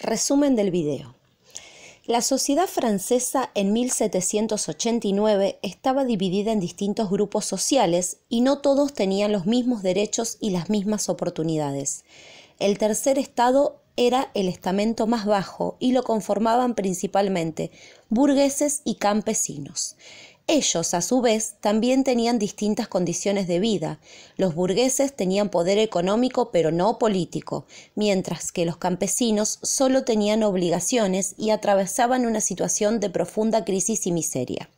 Resumen del video. La sociedad francesa en 1789 estaba dividida en distintos grupos sociales y no todos tenían los mismos derechos y las mismas oportunidades. El tercer estado era el estamento más bajo y lo conformaban principalmente burgueses y campesinos. Ellos, a su vez, también tenían distintas condiciones de vida. Los burgueses tenían poder económico pero no político, mientras que los campesinos solo tenían obligaciones y atravesaban una situación de profunda crisis y miseria.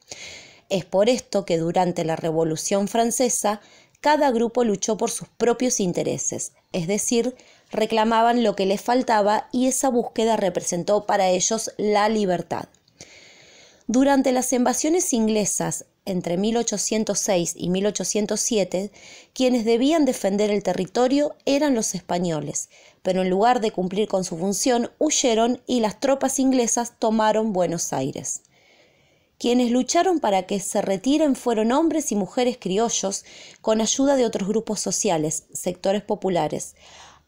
Es por esto que durante la Revolución Francesa cada grupo luchó por sus propios intereses, es decir, reclamaban lo que les faltaba y esa búsqueda representó para ellos la libertad. Durante las invasiones inglesas entre 1806 y 1807, quienes debían defender el territorio eran los españoles, pero en lugar de cumplir con su función, huyeron y las tropas inglesas tomaron Buenos Aires. Quienes lucharon para que se retiren fueron hombres y mujeres criollos con ayuda de otros grupos sociales, sectores populares,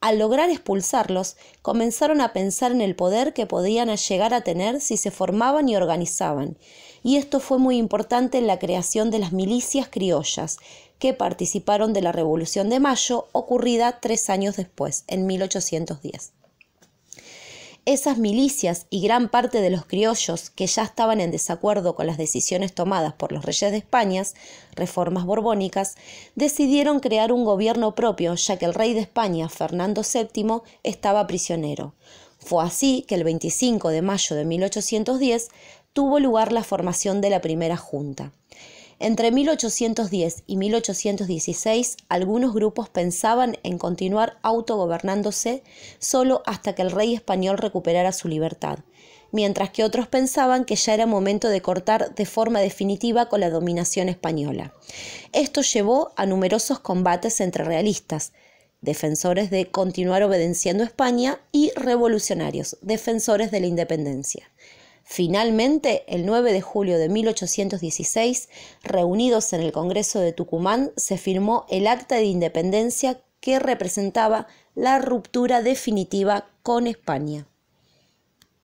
al lograr expulsarlos, comenzaron a pensar en el poder que podían llegar a tener si se formaban y organizaban, y esto fue muy importante en la creación de las milicias criollas, que participaron de la Revolución de Mayo, ocurrida tres años después, en 1810. Esas milicias y gran parte de los criollos que ya estaban en desacuerdo con las decisiones tomadas por los reyes de España, reformas borbónicas, decidieron crear un gobierno propio ya que el rey de España, Fernando VII, estaba prisionero. Fue así que el 25 de mayo de 1810 tuvo lugar la formación de la primera junta. Entre 1810 y 1816, algunos grupos pensaban en continuar autogobernándose solo hasta que el rey español recuperara su libertad, mientras que otros pensaban que ya era momento de cortar de forma definitiva con la dominación española. Esto llevó a numerosos combates entre realistas, defensores de continuar obedeciendo a España, y revolucionarios, defensores de la independencia. Finalmente, el 9 de julio de 1816, reunidos en el Congreso de Tucumán, se firmó el Acta de Independencia que representaba la ruptura definitiva con España.